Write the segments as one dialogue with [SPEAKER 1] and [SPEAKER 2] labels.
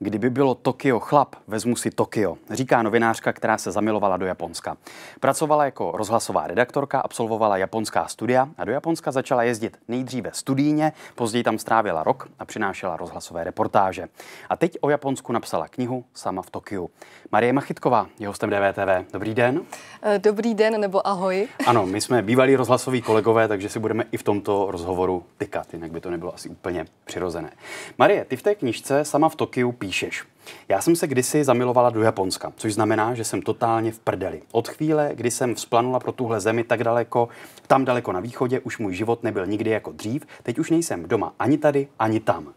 [SPEAKER 1] Kdyby bylo Tokio chlap, vezmu si Tokio, říká novinářka, která se zamilovala do Japonska. Pracovala jako rozhlasová redaktorka, absolvovala japonská studia a do Japonska začala jezdit nejdříve studijně, později tam strávila rok a přinášela rozhlasové reportáže. A teď o Japonsku napsala knihu sama v Tokiu. Marie Machitková je hostem DVTV. Dobrý den.
[SPEAKER 2] Eh, dobrý den nebo ahoj. Ano,
[SPEAKER 1] my jsme bývalí rozhlasoví kolegové, takže si budeme i v tomto rozhovoru tykat, jinak by to nebylo asi úplně přirozené. Marie, ty v té knižce sama v Tokiu píšeš. Já jsem se kdysi zamilovala do Japonska, což znamená, že jsem totálně v prdeli. Od chvíle, kdy jsem vzplanula pro tuhle zemi tak daleko, tam daleko na východě, už můj život nebyl nikdy jako dřív, teď už nejsem doma ani tady, ani tam.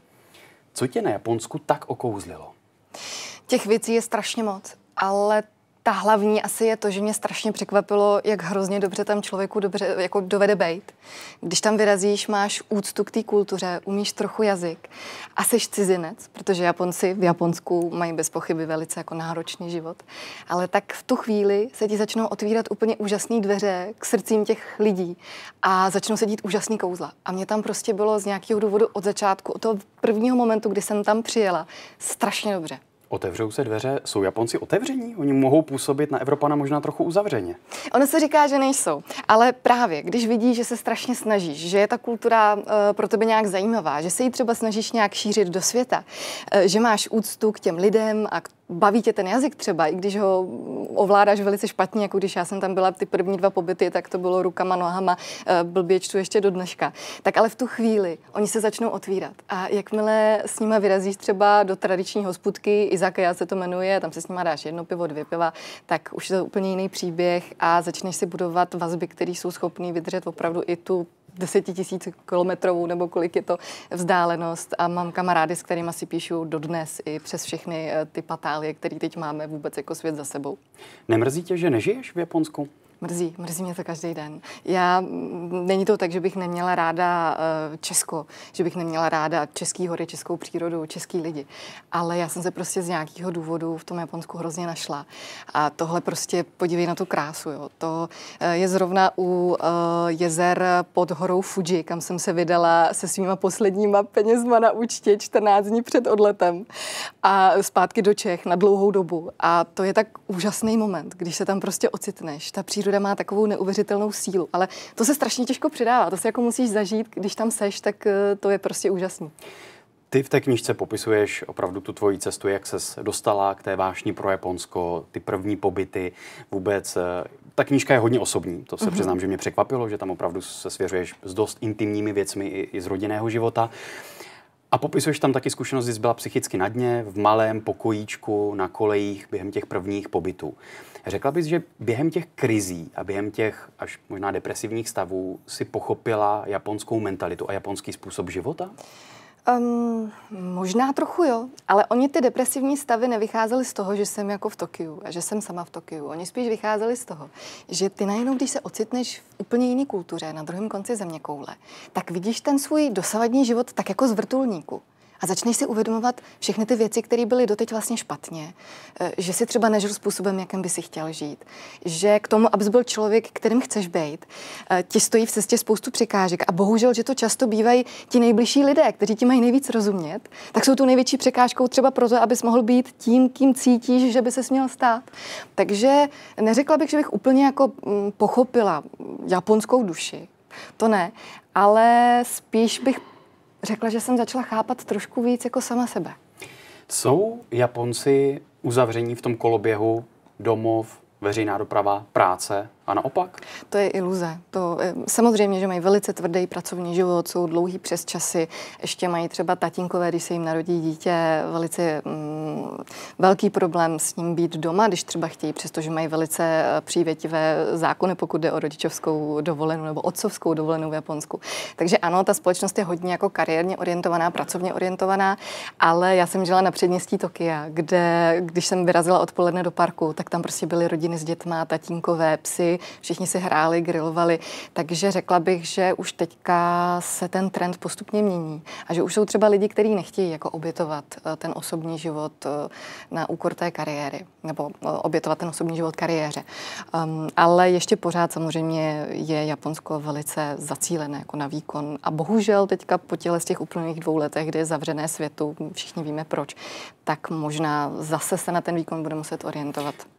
[SPEAKER 1] Co tě na Japonsku tak okouzlilo?
[SPEAKER 2] Těch věcí je strašně moc, ale ta hlavní asi je to, že mě strašně překvapilo, jak hrozně dobře tam člověku dobře, jako dovede bejt. Když tam vyrazíš, máš úctu k té kultuře, umíš trochu jazyk a jsi cizinec, protože Japonci v Japonsku mají bez pochyby velice jako náročný život. Ale tak v tu chvíli se ti začnou otvírat úplně úžasné dveře k srdcím těch lidí a začnou se dít úžasný kouzla. A mě tam prostě bylo z nějakého důvodu od začátku, od toho prvního momentu, kdy jsem tam přijela, strašně dobře.
[SPEAKER 1] Otevřou se dveře, jsou Japonci otevření? Oni mohou působit na Evropana možná trochu uzavřeně.
[SPEAKER 2] Ono se říká, že nejsou, ale právě když vidí, že se strašně snažíš, že je ta kultura uh, pro tebe nějak zajímavá, že se ji třeba snažíš nějak šířit do světa, uh, že máš úctu k těm lidem a k baví tě ten jazyk třeba, i když ho ovládáš velice špatně, jako když já jsem tam byla ty první dva pobyty, tak to bylo rukama, nohama, eh, blbě čtu ještě do dneška. Tak ale v tu chvíli oni se začnou otvírat a jakmile s nima vyrazíš třeba do tradiční hospudky, Izakaya se to jmenuje, tam se s nima dáš jedno pivo, dvě piva, tak už je to úplně jiný příběh a začneš si budovat vazby, které jsou schopné vydržet opravdu i tu desetitisíc kilometrovou nebo kolik je to vzdálenost a mám kamarády, s kterými si píšu dodnes i přes všechny eh, ty patálie, které teď máme vůbec jako svět za sebou.
[SPEAKER 1] Nemrzí tě, že nežiješ v
[SPEAKER 2] Japonsku? Mrzí, mrzí mě to každý den. Já, mm, není to tak, že bych neměla ráda eh, Česko, že bych neměla ráda český hory, českou přírodu, český lidi. Ale já jsem se prostě z nějakého důvodu v tom Japonsku hrozně našla. A tohle prostě, podívej na tu krásu, jo. To eh, je zrovna u eh, jezer pod horou Fuji, kam jsem se vydala se svýma posledníma penězma na účtě 14 dní před odletem a zpátky do Čech na dlouhou dobu. A to je tak úžasný moment, když se tam prostě ocitneš. Ta příroda příroda má takovou neuvěřitelnou sílu. Ale to se strašně těžko předává, to se jako musíš zažít, když tam seš, tak eh, to je prostě úžasný.
[SPEAKER 1] Ty v té knižce popisuješ opravdu tu tvoji cestu, jak se dostala k té vášni pro Japonsko, ty první pobyty, vůbec. Eh, ta knížka je hodně osobní, to se mm-hmm. přiznám, že mě překvapilo, že tam opravdu se svěřuješ s dost intimními věcmi i, i z rodinného života. Uh, a popisuješ tam taky zkušenost, kdy jsi byla psychicky na dně, v malém pokojíčku, na kolejích během těch prvních pobytů. Řekla bys, že během těch krizí a během těch až možná depresivních stavů si pochopila japonskou mentalitu a japonský způsob života? Uh,
[SPEAKER 2] Um, možná trochu jo, ale oni ty depresivní stavy nevycházely z toho, že jsem jako v Tokiu a že jsem sama v Tokiu. Oni spíš vycházeli z toho, že ty najednou, když se ocitneš v úplně jiné kultuře, na druhém konci země koule, tak vidíš ten svůj dosavadní život tak jako z vrtulníku a začneš si uvědomovat všechny ty věci, které byly doteď vlastně špatně, eh, že si třeba nežil způsobem, jakým by si chtěl žít, že k tomu, abys byl člověk, kterým chceš být, eh, ti stojí v cestě spoustu překážek a bohužel, že to často bývají ti nejbližší lidé, kteří ti mají nejvíc rozumět, tak jsou tu největší překážkou třeba proto, abys mohl být tím, kým cítíš, že by se měl stát. Takže neřekla bych, že bych úplně jako mm, pochopila mm, japonskou duši, to ne, ale spíš bych řekla, že jsem začala chápat trošku víc jako sama sebe. Jsou
[SPEAKER 1] Japonci uzavření v tom koloběhu domov, veřejná doprava, práce, a naopak?
[SPEAKER 2] To je iluze. To, eh, samozřejmě, že mají velice tvrdý pracovní život, jsou dlouhý přes časy, ještě mají třeba tatínkové, když se jim narodí dítě, velice mm, velký problém s ním být doma, když třeba chtějí, přestože mají velice eh, přívětivé zákony, pokud jde o rodičovskou dovolenou nebo otcovskou dovolenou v Japonsku. Takže ano, ta společnost je hodně jako kariérně orientovaná, pracovně orientovaná, ale já jsem žila na předměstí Tokia, kde, když jsem vyrazila odpoledne do parku, tak tam prostě byly rodiny s dětma, tatínkové, psy, všichni si hráli, grilovali. Takže řekla bych, že už teďka se ten trend postupně mění a že už jsou třeba lidi, kteří nechtějí jako obětovat eh, ten osobní život eh, na úkor té kariéry nebo eh, obětovat ten osobní život kariéře. Um, ale ještě pořád samozřejmě je Japonsko velice zacílené jako na výkon a bohužel teďka po těle z těch úplných dvou letech, kdy je zavřené světu, všichni víme proč, tak možná zase se na ten výkon bude muset orientovat.